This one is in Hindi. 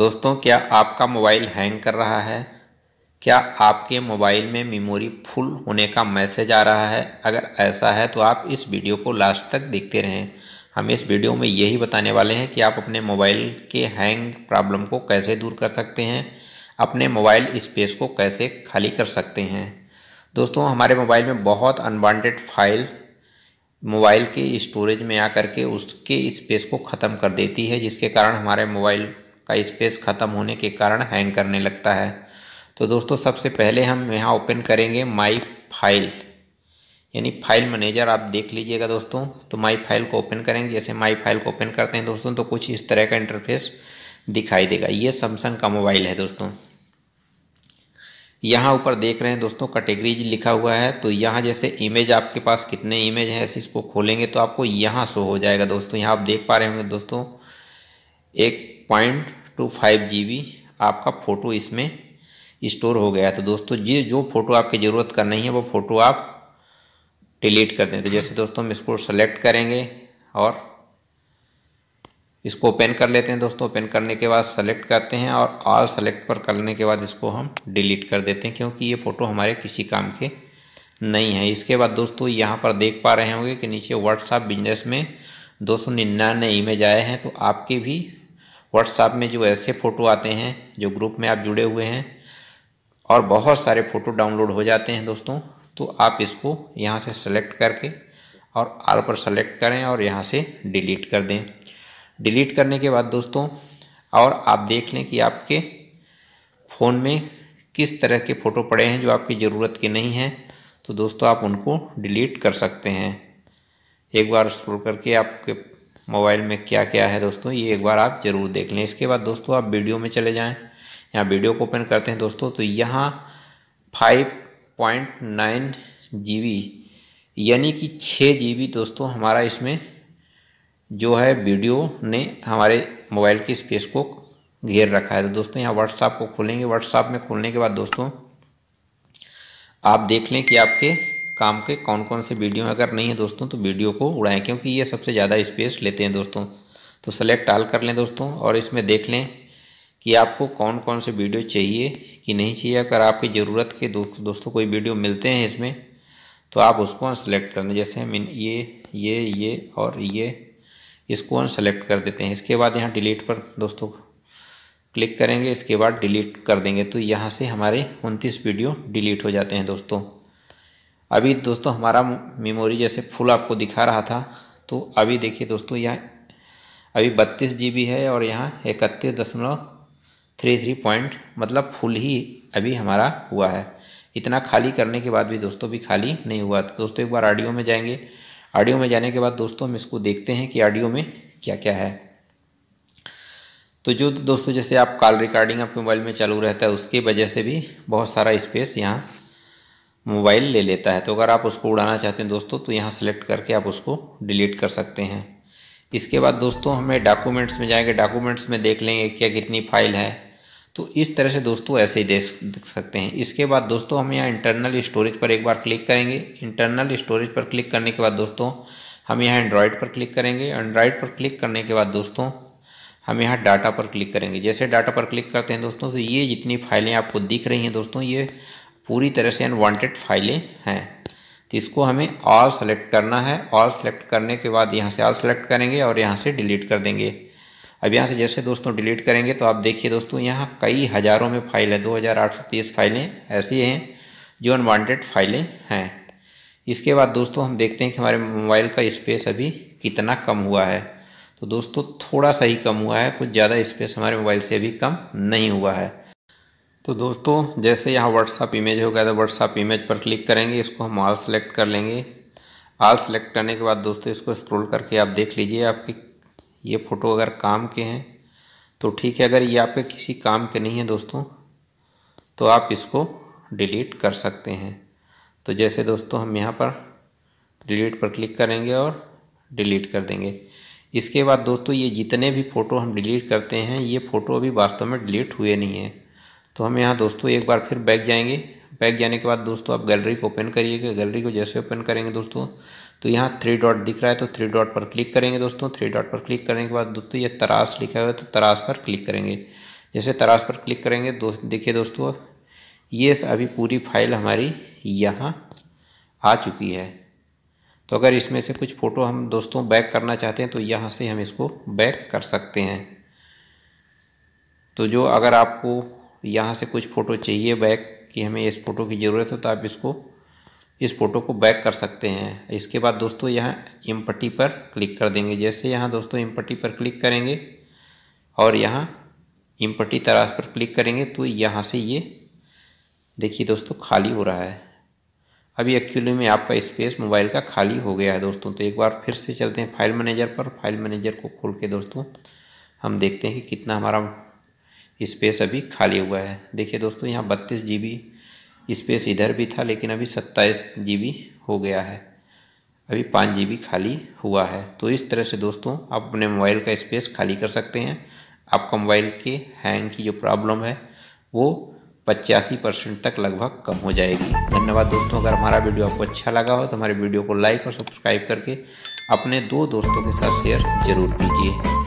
दोस्तों क्या आपका मोबाइल हैंग कर रहा है क्या आपके मोबाइल में मेमोरी फुल होने का मैसेज आ रहा है अगर ऐसा है तो आप इस वीडियो को लास्ट तक देखते रहें हम इस वीडियो में यही बताने वाले हैं कि आप अपने मोबाइल के हैंग प्रॉब्लम को कैसे दूर कर सकते हैं अपने मोबाइल स्पेस को कैसे खाली कर सकते हैं दोस्तों हमारे मोबाइल में बहुत अनवांटेड फाइल मोबाइल के स्टोरेज में आकर के उसके स्पेस को ख़त्म कर देती है जिसके कारण हमारे मोबाइल का स्पेस ख़त्म होने के कारण हैंग करने लगता है तो दोस्तों सबसे पहले हम यहाँ ओपन करेंगे माई फाइल यानी फाइल मैनेजर आप देख लीजिएगा दोस्तों तो माई फाइल को ओपन करेंगे जैसे माई फाइल को ओपन करते हैं दोस्तों तो कुछ इस तरह का इंटरफेस दिखाई देगा ये सैमसंग का मोबाइल है दोस्तों यहाँ ऊपर देख रहे हैं दोस्तों कैटेगरीज लिखा हुआ है तो यहाँ जैसे इमेज आपके पास कितने इमेज हैं ऐसे इसको खोलेंगे तो आपको यहाँ शो हो जाएगा दोस्तों यहाँ आप देख पा रहे होंगे दोस्तों एक पॉइंट टू फाइव जी आपका फ़ोटो इसमें स्टोर हो गया तो दोस्तों जी जो फ़ोटो आपकी ज़रूरत का नहीं है वो फ़ोटो आप डिलीट कर दें तो जैसे दोस्तों हम इसको सेलेक्ट करेंगे और इसको ओपन कर लेते हैं दोस्तों ओपन करने के बाद सेलेक्ट करते हैं और ऑल सेलेक्ट पर करने के बाद इसको हम डिलीट कर देते हैं क्योंकि ये फ़ोटो हमारे किसी काम के नहीं है इसके बाद दोस्तों यहाँ पर देख पा रहे होंगे कि नीचे व्हाट्सअप बिजनेस में दो सौ निन्यानवे इमेज आए हैं तो आपके भी व्हाट्सएप में जो ऐसे फ़ोटो आते हैं जो ग्रुप में आप जुड़े हुए हैं और बहुत सारे फ़ोटो डाउनलोड हो जाते हैं दोस्तों तो आप इसको यहाँ से सेलेक्ट करके और आल पर सेलेक्ट करें और यहाँ से डिलीट कर दें डिलीट करने के बाद दोस्तों और आप देख लें कि आपके फ़ोन में किस तरह के फ़ोटो पड़े हैं जो आपकी ज़रूरत के नहीं हैं तो दोस्तों आप उनको डिलीट कर सकते हैं एक बार स्क्रॉल करके आपके मोबाइल में क्या क्या है दोस्तों ये एक बार आप ज़रूर देख लें इसके बाद दोस्तों आप वीडियो में चले जाएँ यहाँ वीडियो को ओपन करते हैं दोस्तों तो यहाँ five point nine G B यानी कि छः जी बी दोस्तों हमारा इसमें जो है वीडियो ने हमारे मोबाइल की स्पेस को घेर रखा है तो दोस्तों यहाँ व्हाट्सएप को खोलेंगे व्हाट्सएप में खोलने के बाद दोस्तों आप देख लें कि आपके काम के कौन कौन से वीडियो अगर नहीं है दोस्तों तो वीडियो को उड़ाएं क्योंकि ये सबसे ज़्यादा स्पेस लेते हैं दोस्तों तो सेलेक्ट आल कर लें दोस्तों और इसमें देख लें कि आपको कौन कौन से वीडियो चाहिए कि नहीं चाहिए अगर आपकी ज़रूरत के दो, दोस्तों कोई वीडियो मिलते हैं इसमें तो आप उसको सेलेक्ट कर दें जैसे हम ये ये ये और ये इसको सेलेक्ट कर देते हैं इसके बाद यहाँ डिलीट पर दोस्तों क्लिक करेंगे इसके बाद डिलीट कर देंगे तो यहाँ से हमारे उनतीस वीडियो डिलीट हो जाते हैं दोस्तों अभी दोस्तों हमारा मेमोरी जैसे फुल आपको दिखा रहा था तो अभी देखिए दोस्तों यहाँ अभी बत्तीस जी है और यहाँ इकतीस दशमलव थ्री थ्री पॉइंट मतलब फुल ही अभी हमारा हुआ है इतना खाली करने के बाद भी दोस्तों भी खाली नहीं हुआ तो दोस्तों एक बार ऑडियो में जाएंगे ऑडियो में जाने के बाद दोस्तों हम इसको देखते हैं कि ऑडियो में क्या क्या है तो जो दोस्तों जैसे आप कॉल रिकॉर्डिंग आपके मोबाइल में चालू रहता है उसके वजह से भी बहुत सारा स्पेस यहाँ मोबाइल ले लेता है तो अगर आप उसको उड़ाना चाहते हैं दोस्तों तो यहाँ सेलेक्ट करके आप उसको डिलीट कर सकते हैं इसके बाद दोस्तों हमें डॉक्यूमेंट्स में जाएंगे डॉक्यूमेंट्स में देख लेंगे क्या कितनी फाइल है तो इस तरह से दोस्तों ऐसे ही देख सकते हैं इसके बाद दोस्तों हम यहाँ इंटरनल स्टोरेज पर एक बार क्लिक करेंगे इंटरनल स्टोरेज पर क्लिक करने के बाद दोस्तों हम यहाँ एंड्रॉयड पर क्लिक करेंगे एंड्रॉयड पर क्लिक करने के बाद दोस्तों हम यहाँ डाटा पर क्लिक करेंगे जैसे डाटा पर क्लिक करते हैं दोस्तों तो ये जितनी फाइलें आपको दिख रही हैं दोस्तों ये पूरी तरह से अनवांटेड फाइलें हैं तो इसको हमें ऑल सेलेक्ट करना है ऑल सेलेक्ट करने के बाद यहाँ से ऑल सेलेक्ट करेंगे और यहाँ से डिलीट कर देंगे अब यहाँ से जैसे दोस्तों डिलीट करेंगे तो आप देखिए दोस्तों यहाँ कई हज़ारों में फाइल है 2830 फाइलें ऐसी हैं जो अनवांटेड फाइलें हैं इसके बाद दोस्तों हम देखते हैं कि हमारे मोबाइल का स्पेस अभी कितना कम हुआ है तो दोस्तों थोड़ा सा ही कम हुआ है कुछ ज़्यादा स्पेस हमारे मोबाइल से अभी कम नहीं हुआ है तो दोस्तों जैसे यहाँ व्हाट्सअप इमेज हो गया तो व्हाट्सअप इमेज पर क्लिक करेंगे इसको हम ऑल सेलेक्ट कर लेंगे ऑल सेलेक्ट करने के बाद दोस्तों इसको स्क्रॉल करके आप देख लीजिए आपकी ये फ़ोटो अगर काम के हैं तो ठीक है अगर ये आपके किसी काम के नहीं हैं दोस्तों तो आप इसको डिलीट कर सकते हैं तो जैसे दोस्तों हम यहाँ पर डिलीट पर क्लिक करेंगे और डिलीट कर देंगे इसके बाद दोस्तों ये जितने भी फ़ोटो हम डिलीट करते हैं ये फ़ोटो अभी वास्तव में डिलीट हुए नहीं हैं तो हम यहाँ दोस्तों एक बार फिर बैक जाएंगे बैक जाने के बाद दोस्तों आप गैलरी को ओपन करिएगा गैलरी को जैसे ओपन करेंगे दोस्तों तो यहाँ थ्री डॉट दिख रहा है तो थ्री डॉट पर क्लिक करेंगे दोस्तों थ्री डॉट पर क्लिक करने के बाद दोस्तों ये तराश लिखा हुआ है तो तराश पर क्लिक करेंगे जैसे तराश पर क्लिक करेंगे दोस्त देखिए दोस्तों ये अभी पूरी फाइल हमारी यहाँ आ चुकी है तो अगर इसमें से कुछ फ़ोटो हम दोस्तों बैक करना चाहते हैं तो यहाँ से हम इसको बैक कर सकते हैं तो जो अगर आपको यहाँ से कुछ फ़ोटो चाहिए बैक कि हमें इस फ़ोटो की ज़रूरत है तो आप इसको इस फ़ोटो को बैक कर सकते हैं इसके बाद दोस्तों यहाँ पट्टी पर क्लिक कर देंगे जैसे यहाँ दोस्तों पट्टी पर क्लिक करेंगे और यहाँ पट्टी तराश पर क्लिक करेंगे तो यहाँ से ये देखिए दोस्तों खाली हो रहा है अभी एक्चुअली में आपका स्पेस मोबाइल का खाली हो गया है दोस्तों तो एक बार फिर से चलते हैं फाइल मैनेजर पर फाइल मैनेजर को खोल के दोस्तों हम देखते हैं कि कितना हमारा स्पेस अभी खाली हुआ है देखिए दोस्तों यहाँ बत्तीस जी स्पेस इधर भी था लेकिन अभी सत्ताईस जी हो गया है अभी पाँच जी खाली हुआ है तो इस तरह से दोस्तों आप अपने मोबाइल का स्पेस खाली कर सकते हैं आपका मोबाइल के हैंग की जो प्रॉब्लम है वो पचासी परसेंट तक लगभग कम हो जाएगी धन्यवाद दोस्तों अगर हमारा वीडियो आपको अच्छा लगा हो तो हमारे वीडियो को लाइक और सब्सक्राइब करके अपने दो दोस्तों के साथ शेयर जरूर कीजिए